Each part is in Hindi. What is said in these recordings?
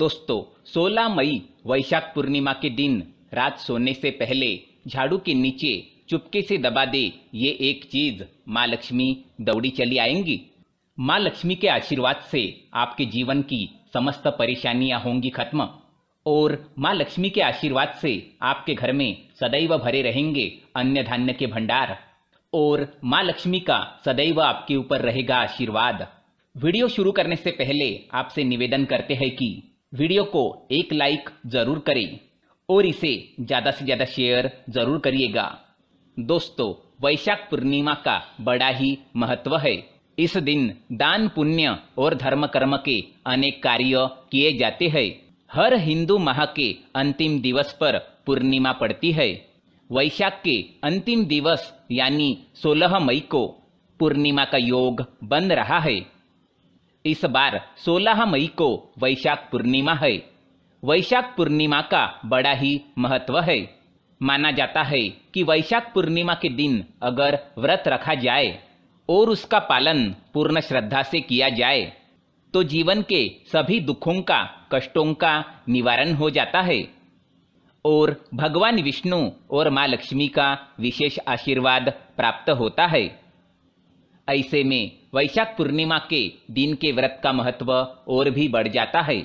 दोस्तों 16 मई वैशाख पूर्णिमा के दिन रात सोने से पहले झाड़ू के नीचे चुपके से दबा दे ये एक चीज माँ लक्ष्मी दौड़ी चली आएंगी माँ लक्ष्मी के आशीर्वाद से आपके जीवन की समस्त परेशानियाँ होंगी खत्म और माँ लक्ष्मी के आशीर्वाद से आपके घर में सदैव भरे रहेंगे अन्य धान्य के भंडार और माँ लक्ष्मी का सदैव आपके ऊपर रहेगा आशीर्वाद वीडियो शुरू करने से पहले आपसे निवेदन करते हैं कि वीडियो को एक लाइक ज़रूर करें और इसे ज़्यादा से ज़्यादा शेयर ज़रूर करिएगा दोस्तों वैशाख पूर्णिमा का बड़ा ही महत्व है इस दिन दान पुण्य और धर्म कर्म के अनेक कार्य किए जाते हैं हर हिंदू माह के अंतिम दिवस पर पूर्णिमा पड़ती है वैशाख के अंतिम दिवस यानी 16 मई को पूर्णिमा का योग बन रहा है इस बार 16 मई को वैशाख पूर्णिमा है वैशाख पूर्णिमा का बड़ा ही महत्व है माना जाता है कि वैशाख पूर्णिमा के दिन अगर व्रत रखा जाए और उसका पालन पूर्ण श्रद्धा से किया जाए तो जीवन के सभी दुखों का कष्टों का निवारण हो जाता है और भगवान विष्णु और माँ लक्ष्मी का विशेष आशीर्वाद प्राप्त होता है ऐसे में वैशाख पूर्णिमा के दिन के व्रत का महत्व और भी बढ़ जाता है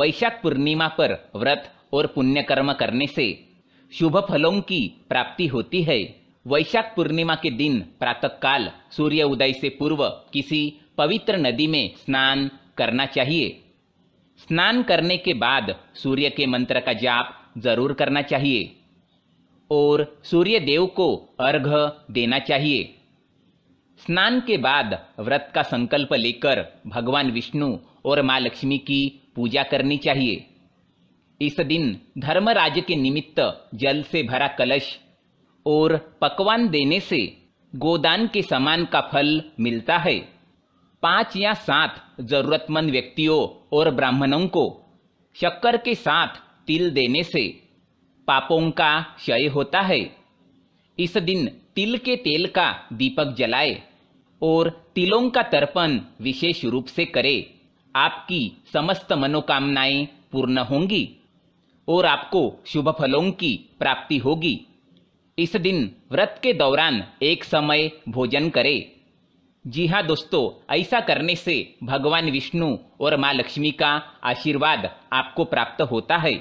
वैशाख पूर्णिमा पर व्रत और पुण्य कर्म करने से शुभ फलों की प्राप्ति होती है वैशाख पूर्णिमा के दिन प्रातःकाल सूर्य उदय से पूर्व किसी पवित्र नदी में स्नान करना चाहिए स्नान करने के बाद सूर्य के मंत्र का जाप जरूर करना चाहिए और सूर्य देव को अर्घ देना चाहिए स्नान के बाद व्रत का संकल्प लेकर भगवान विष्णु और माँ लक्ष्मी की पूजा करनी चाहिए इस दिन धर्मराज के निमित्त जल से भरा कलश और पकवान देने से गोदान के समान का फल मिलता है पांच या सात जरूरतमंद व्यक्तियों और ब्राह्मणों को शक्कर के साथ तिल देने से पापों का क्षय होता है इस दिन तिल के तेल का दीपक जलाए और तिलों का तर्पण विशेष रूप से करे आपकी समस्त मनोकामनाएं पूर्ण होंगी और आपको शुभ फलों की प्राप्ति होगी इस दिन व्रत के दौरान एक समय भोजन करें जी हाँ दोस्तों ऐसा करने से भगवान विष्णु और माँ लक्ष्मी का आशीर्वाद आपको प्राप्त होता है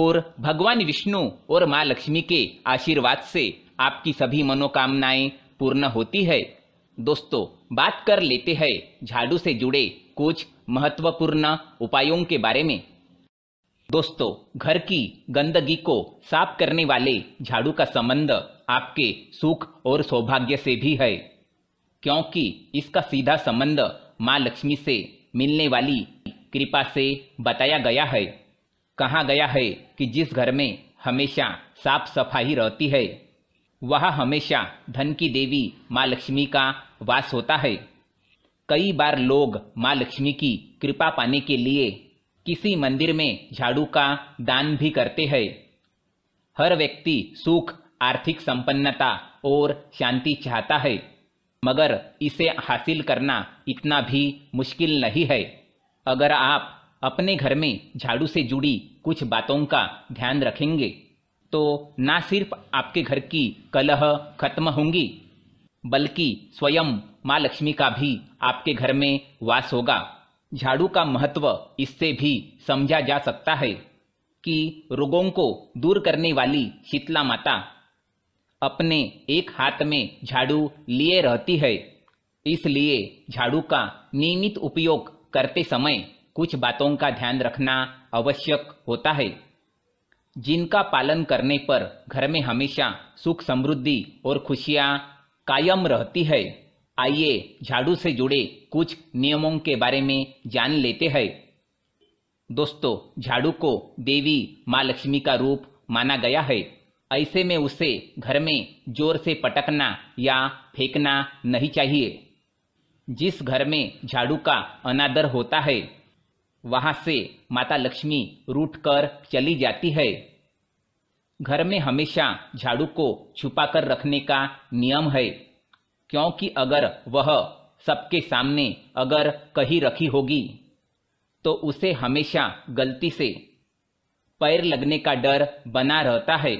और भगवान विष्णु और माँ लक्ष्मी के आशीर्वाद से आपकी सभी मनोकामनाएं पूर्ण होती है दोस्तों बात कर लेते हैं झाड़ू से जुड़े कुछ महत्वपूर्ण उपायों के बारे में दोस्तों घर की गंदगी को साफ करने वाले झाड़ू का संबंध आपके सुख और सौभाग्य से भी है क्योंकि इसका सीधा संबंध माँ लक्ष्मी से मिलने वाली कृपा से बताया गया है कहा गया है कि जिस घर में हमेशा साफ सफाई रहती है वह हमेशा धन की देवी माँ लक्ष्मी का वास होता है कई बार लोग माँ लक्ष्मी की कृपा पाने के लिए किसी मंदिर में झाड़ू का दान भी करते हैं हर व्यक्ति सुख आर्थिक संपन्नता और शांति चाहता है मगर इसे हासिल करना इतना भी मुश्किल नहीं है अगर आप अपने घर में झाड़ू से जुड़ी कुछ बातों का ध्यान रखेंगे तो ना सिर्फ आपके घर की कलह खत्म होंगी बल्कि स्वयं माँ लक्ष्मी का भी आपके घर में वास होगा झाड़ू का महत्व इससे भी समझा जा सकता है कि रोगों को दूर करने वाली शीतला माता अपने एक हाथ में झाड़ू लिए रहती है इसलिए झाड़ू का नियमित उपयोग करते समय कुछ बातों का ध्यान रखना आवश्यक होता है जिनका पालन करने पर घर में हमेशा सुख समृद्धि और खुशियाँ कायम रहती है आइए झाड़ू से जुड़े कुछ नियमों के बारे में जान लेते हैं दोस्तों झाड़ू को देवी माँ लक्ष्मी का रूप माना गया है ऐसे में उसे घर में जोर से पटकना या फेंकना नहीं चाहिए जिस घर में झाड़ू का अनादर होता है वहाँ से माता लक्ष्मी रूठकर कर चली जाती है घर में हमेशा झाड़ू को छुपाकर रखने का नियम है क्योंकि अगर वह सबके सामने अगर कहीं रखी होगी तो उसे हमेशा गलती से पैर लगने का डर बना रहता है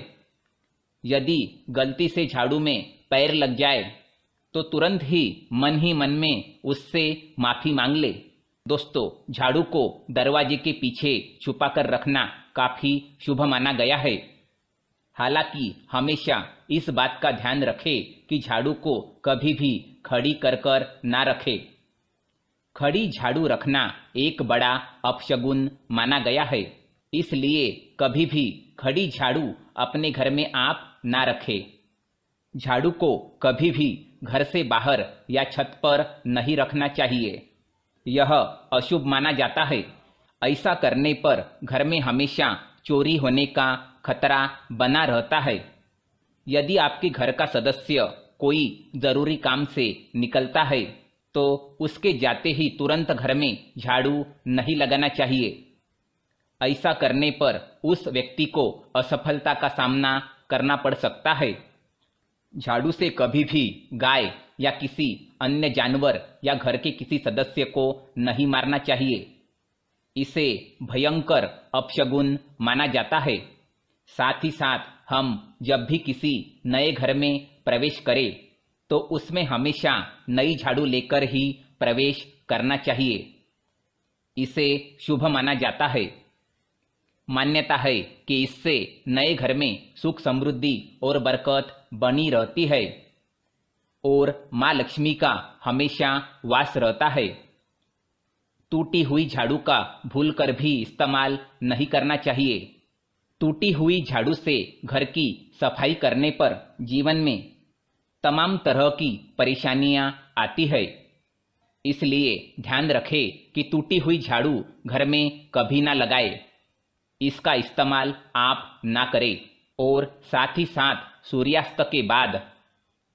यदि गलती से झाड़ू में पैर लग जाए तो तुरंत ही मन ही मन में उससे माफी मांग ले दोस्तों झाड़ू को दरवाजे के पीछे छुपाकर रखना काफी शुभ माना गया है हालांकि हमेशा इस बात का ध्यान रखें कि झाड़ू को कभी भी खड़ी कर कर ना रखें खड़ी झाड़ू रखना एक बड़ा अपशगुन माना गया है इसलिए कभी भी खड़ी झाड़ू अपने घर में आप ना रखें झाड़ू को कभी भी घर से बाहर या छत पर नहीं रखना चाहिए यह अशुभ माना जाता है ऐसा करने पर घर में हमेशा चोरी होने का खतरा बना रहता है यदि आपके घर का सदस्य कोई जरूरी काम से निकलता है तो उसके जाते ही तुरंत घर में झाड़ू नहीं लगाना चाहिए ऐसा करने पर उस व्यक्ति को असफलता का सामना करना पड़ सकता है झाड़ू से कभी भी गाय या किसी अन्य जानवर या घर के किसी सदस्य को नहीं मारना चाहिए इसे भयंकर अपशगुन माना जाता है साथ ही साथ हम जब भी किसी नए घर में प्रवेश करें तो उसमें हमेशा नई झाड़ू लेकर ही प्रवेश करना चाहिए इसे शुभ माना जाता है मान्यता है कि इससे नए घर में सुख समृद्धि और बरकत बनी रहती है और माँ लक्ष्मी का हमेशा वास रहता है टूटी हुई झाड़ू का भूल कर भी इस्तेमाल नहीं करना चाहिए टूटी हुई झाड़ू से घर की सफाई करने पर जीवन में तमाम तरह की परेशानियां आती है इसलिए ध्यान रखें कि टूटी हुई झाड़ू घर में कभी ना लगाए इसका इस्तेमाल आप ना करें और साथ ही साथ सूर्यास्त के बाद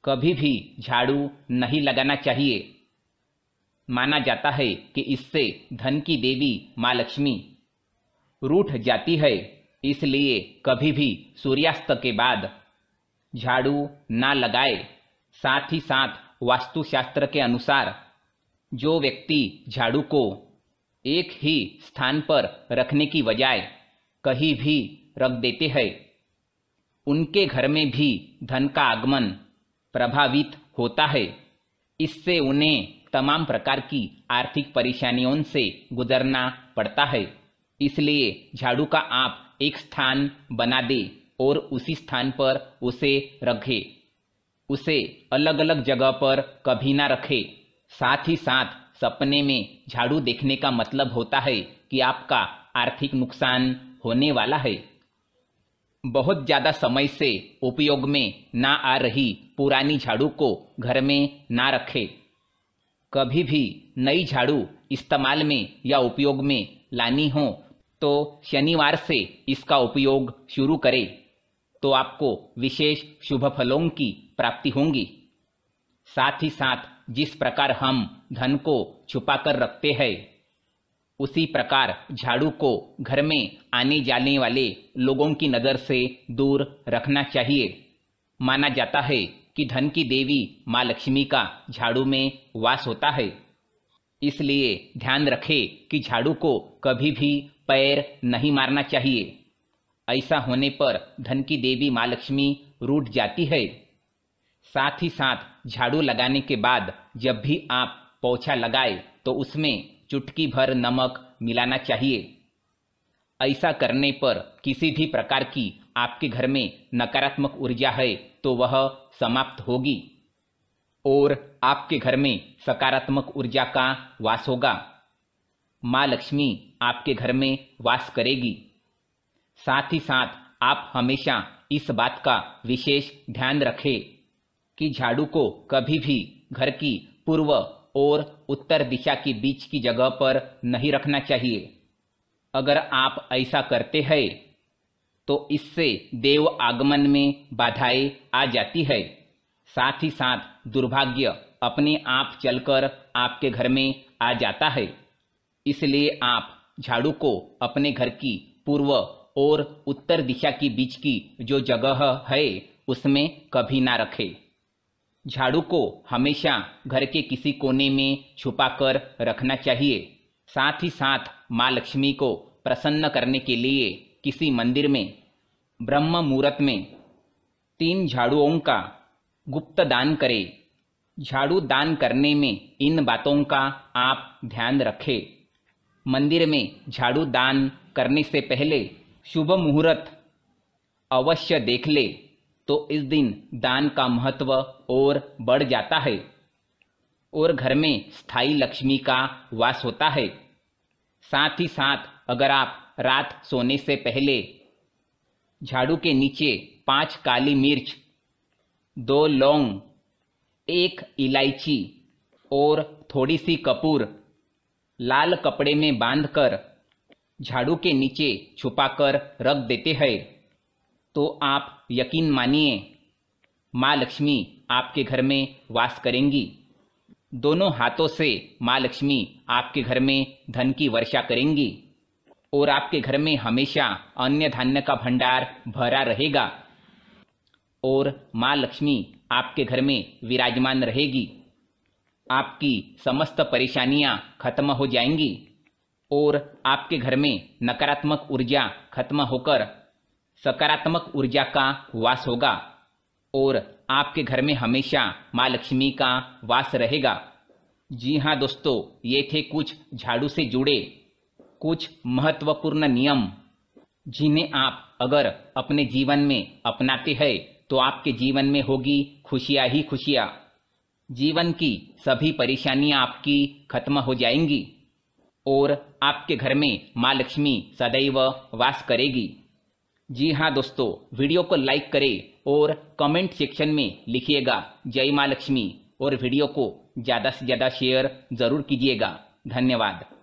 कभी भी झाड़ू नहीं लगाना चाहिए माना जाता है कि इससे धन की देवी माँ लक्ष्मी रूठ जाती है इसलिए कभी भी सूर्यास्त के बाद झाड़ू ना लगाए साथ ही साथ वास्तुशास्त्र के अनुसार जो व्यक्ति झाड़ू को एक ही स्थान पर रखने की बजाय कहीं भी रख देते हैं उनके घर में भी धन का आगमन प्रभावित होता है इससे उन्हें तमाम प्रकार की आर्थिक परेशानियों से गुजरना पड़ता है इसलिए झाड़ू का आप एक स्थान बना दे और उसी स्थान पर उसे रखे उसे अलग अलग जगह पर कभी ना रखे साथ ही साथ सपने में झाड़ू देखने का मतलब होता है कि आपका आर्थिक नुकसान होने वाला है बहुत ज़्यादा समय से उपयोग में ना आ रही पुरानी झाड़ू को घर में ना रखे कभी भी नई झाड़ू इस्तेमाल में या उपयोग में लानी हो तो शनिवार से इसका उपयोग शुरू करें तो आपको विशेष शुभ फलों की प्राप्ति होंगी साथ ही साथ जिस प्रकार हम धन को छुपा कर रखते हैं उसी प्रकार झाड़ू को घर में आने जाने वाले लोगों की नज़र से दूर रखना चाहिए माना जाता है कि धन की देवी माँ लक्ष्मी का झाड़ू में वास होता है इसलिए ध्यान रखें कि झाड़ू को कभी भी पैर नहीं मारना चाहिए ऐसा होने पर धन की देवी माँ लक्ष्मी रूठ जाती है साथ ही साथ झाड़ू लगाने के बाद जब भी आप पोछा लगाए तो उसमें चुटकी भर नमक मिलाना चाहिए ऐसा करने पर किसी भी प्रकार की आपके घर में नकारात्मक ऊर्जा है तो वह समाप्त होगी और आपके घर में सकारात्मक ऊर्जा का वास होगा माँ लक्ष्मी आपके घर में वास करेगी साथ ही साथ आप हमेशा इस बात का विशेष ध्यान रखें कि झाड़ू को कभी भी घर की पूर्व और उत्तर दिशा के बीच की जगह पर नहीं रखना चाहिए अगर आप ऐसा करते हैं तो इससे देव आगमन में बाधाएं आ जाती है साथ ही साथ दुर्भाग्य अपने आप चलकर आपके घर में आ जाता है इसलिए आप झाड़ू को अपने घर की पूर्व और उत्तर दिशा के बीच की जो जगह है उसमें कभी ना रखे झाड़ू को हमेशा घर के किसी कोने में छुपा कर रखना चाहिए साथ ही साथ माँ लक्ष्मी को प्रसन्न करने के लिए किसी मंदिर में ब्रह्म मुहूर्त में तीन झाड़ुओं का गुप्त दान करें झाड़ू दान करने में इन बातों का आप ध्यान रखें मंदिर में झाड़ू दान करने से पहले शुभ मुहूर्त अवश्य देख ले तो इस दिन दान का महत्व और बढ़ जाता है और घर में स्थाई लक्ष्मी का वास होता है साथ ही साथ अगर आप रात सोने से पहले झाड़ू के नीचे पांच काली मिर्च दो लौंग एक इलायची और थोड़ी सी कपूर लाल कपड़े में बांधकर झाड़ू के नीचे छुपाकर रख देते हैं तो आप यकीन मानिए माँ लक्ष्मी आपके घर में वास करेंगी दोनों हाथों से माँ लक्ष्मी आपके घर में धन की वर्षा करेंगी और आपके घर में हमेशा अन्य धान्य का भंडार भरा रहेगा और माँ लक्ष्मी आपके घर में विराजमान रहेगी आपकी समस्त परेशानियां खत्म हो जाएंगी और आपके घर में नकारात्मक ऊर्जा खत्म होकर सकारात्मक ऊर्जा का वास होगा और आपके घर में हमेशा माँ लक्ष्मी का वास रहेगा जी हाँ दोस्तों ये थे कुछ झाड़ू से जुड़े कुछ महत्वपूर्ण नियम जिन्हें आप अगर अपने जीवन में अपनाते हैं तो आपके जीवन में होगी खुशियाँ ही खुशियाँ जीवन की सभी परेशानियां आपकी खत्म हो जाएंगी और आपके घर में माँ लक्ष्मी सदैव वास करेगी जी हाँ दोस्तों वीडियो को लाइक करें और कमेंट सेक्शन में लिखिएगा जय माँ लक्ष्मी और वीडियो को ज़्यादा से ज़्यादा शेयर ज़रूर कीजिएगा धन्यवाद